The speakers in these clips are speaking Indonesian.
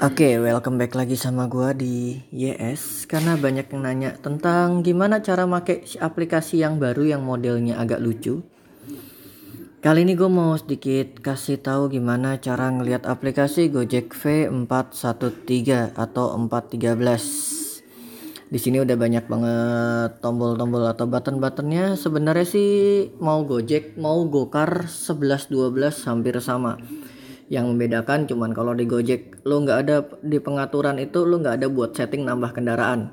Oke, okay, welcome back lagi sama gua di YS karena banyak yang nanya tentang gimana cara make aplikasi yang baru yang modelnya agak lucu. Kali ini gue mau sedikit kasih tahu gimana cara ngelihat aplikasi Gojek V413 atau 413. Di sini udah banyak banget tombol-tombol atau button-buttonnya. Sebenarnya sih mau Gojek, mau Gokar 11 12 hampir sama yang membedakan cuman kalau di Gojek lo nggak ada di pengaturan itu lo nggak ada buat setting nambah kendaraan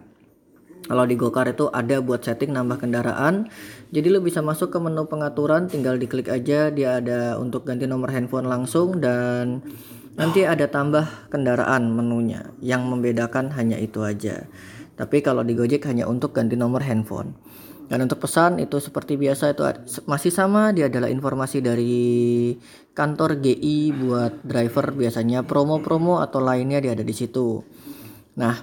kalau di Gokar itu ada buat setting nambah kendaraan jadi lo bisa masuk ke menu pengaturan tinggal diklik aja dia ada untuk ganti nomor handphone langsung dan nanti ada tambah kendaraan menunya yang membedakan hanya itu aja tapi kalau di Gojek hanya untuk ganti nomor handphone dan untuk pesan itu seperti biasa itu masih sama dia adalah informasi dari kantor GI buat driver biasanya promo-promo atau lainnya dia ada di situ. Nah,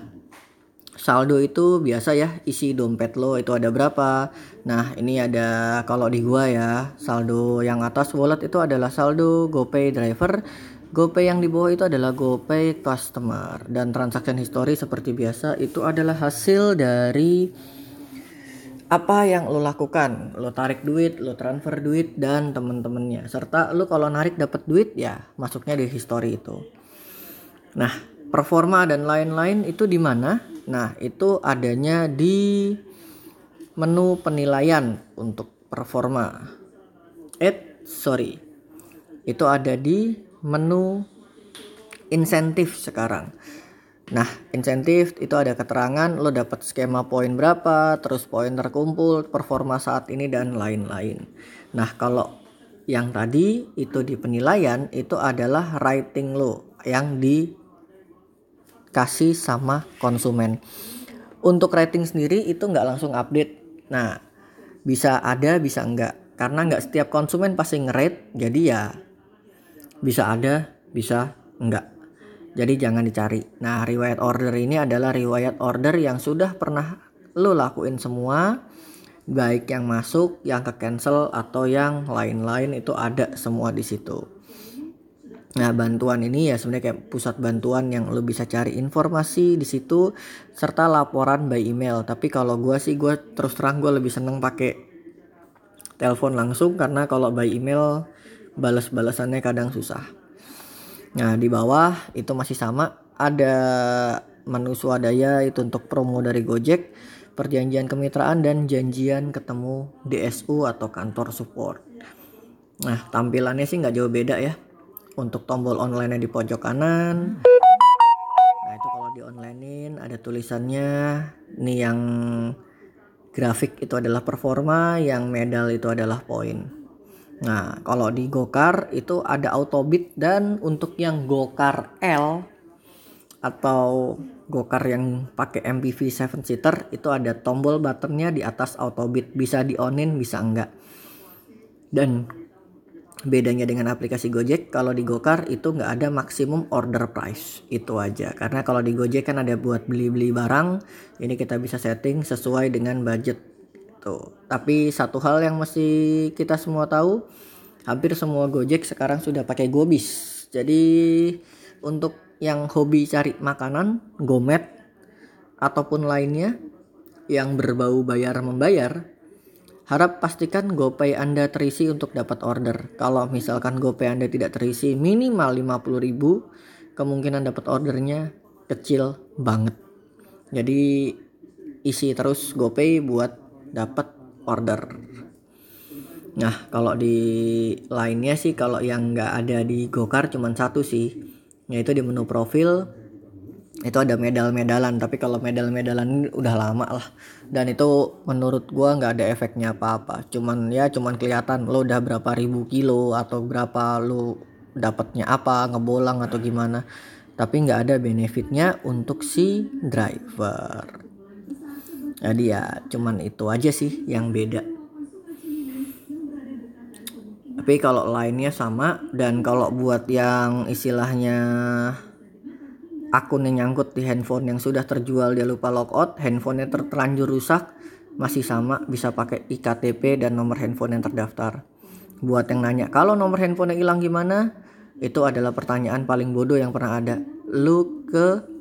saldo itu biasa ya isi dompet lo itu ada berapa. Nah, ini ada kalau di gua ya, saldo yang atas wallet itu adalah saldo GoPay driver GoPay yang di bawah itu adalah GoPay customer dan transaction history seperti biasa itu adalah hasil dari apa yang lo lakukan lo tarik duit lo transfer duit dan temen-temennya serta lo kalau narik dapat duit ya masuknya di history itu nah performa dan lain-lain itu di mana nah itu adanya di menu penilaian untuk performa eh sorry itu ada di menu insentif sekarang Nah, insentif itu ada keterangan lo dapat skema poin berapa, terus poin terkumpul, performa saat ini dan lain-lain. Nah, kalau yang tadi itu di penilaian itu adalah rating lo yang dikasih sama konsumen. Untuk rating sendiri itu nggak langsung update. Nah, bisa ada bisa enggak, karena nggak setiap konsumen pasti ngerate jadi ya bisa ada bisa enggak. Jadi jangan dicari. Nah, riwayat order ini adalah riwayat order yang sudah pernah lo lakuin semua baik yang masuk, yang ke cancel atau yang lain-lain itu ada semua di situ. Nah, bantuan ini ya sebenarnya kayak pusat bantuan yang lo bisa cari informasi di situ serta laporan by email. Tapi kalau gue sih gue terus terang gue lebih seneng pakai telepon langsung karena kalau by email balas-balasannya kadang susah. Nah, di bawah itu masih sama ada menu swadaya itu untuk promo dari Gojek, perjanjian kemitraan dan janjian ketemu DSU atau kantor support. Nah, tampilannya sih nggak jauh beda ya. Untuk tombol online-nya di pojok kanan. Nah, itu kalau di online ada tulisannya nih yang grafik itu adalah performa, yang medal itu adalah poin. Nah, kalau di Gokar itu ada autobit dan untuk yang Gokar L atau Gokar yang pakai MPV 7 seater itu ada tombol buttonnya di atas autobit bisa di onin bisa enggak. Dan bedanya dengan aplikasi Gojek kalau di Gokar itu nggak ada maksimum order price itu aja karena kalau di Gojek kan ada buat beli-beli barang ini kita bisa setting sesuai dengan budget gitu. Tapi satu hal yang mesti kita semua tahu, hampir semua Gojek sekarang sudah pakai Gobis. Jadi untuk yang hobi cari makanan, gomet ataupun lainnya yang berbau bayar membayar, harap pastikan GoPay Anda terisi untuk dapat order. Kalau misalkan GoPay Anda tidak terisi minimal 50.000, kemungkinan dapat ordernya kecil banget. Jadi isi terus GoPay buat dapat order nah kalau di lainnya sih kalau yang nggak ada di gokar cuma satu sih yaitu di menu profil itu ada medal-medalan tapi kalau medal-medalan ini udah lama lah dan itu menurut gua nggak ada efeknya apa-apa cuman ya cuman kelihatan lo udah berapa ribu kilo atau berapa lo dapatnya apa ngebolang atau gimana tapi nggak ada benefitnya untuk si driver jadi ya cuman itu aja sih yang beda tapi kalau lainnya sama dan kalau buat yang istilahnya akun yang nyangkut di handphone yang sudah terjual dia lupa logout handphonenya terlanjur rusak masih sama bisa pakai iktp dan nomor handphone yang terdaftar buat yang nanya kalau nomor handphone yang hilang gimana itu adalah pertanyaan paling bodoh yang pernah ada lu ke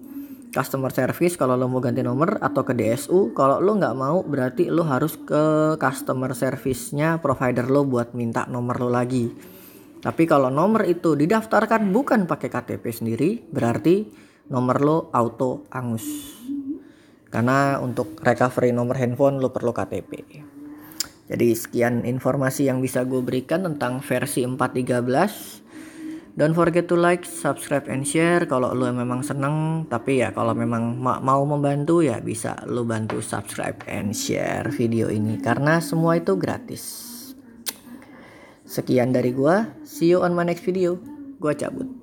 customer service kalau lo mau ganti nomor atau ke DSU kalau lo nggak mau berarti lo harus ke customer service-nya provider lo buat minta nomor lo lagi tapi kalau nomor itu didaftarkan bukan pakai KTP sendiri berarti nomor lo auto angus karena untuk recovery nomor handphone lo perlu KTP jadi sekian informasi yang bisa gue berikan tentang versi 413 Don't forget to like, subscribe, and share. Kalau lu memang seneng, tapi ya kalau memang ma mau membantu ya bisa lu bantu subscribe and share video ini karena semua itu gratis. Sekian dari gua. See you on my next video. Gua cabut.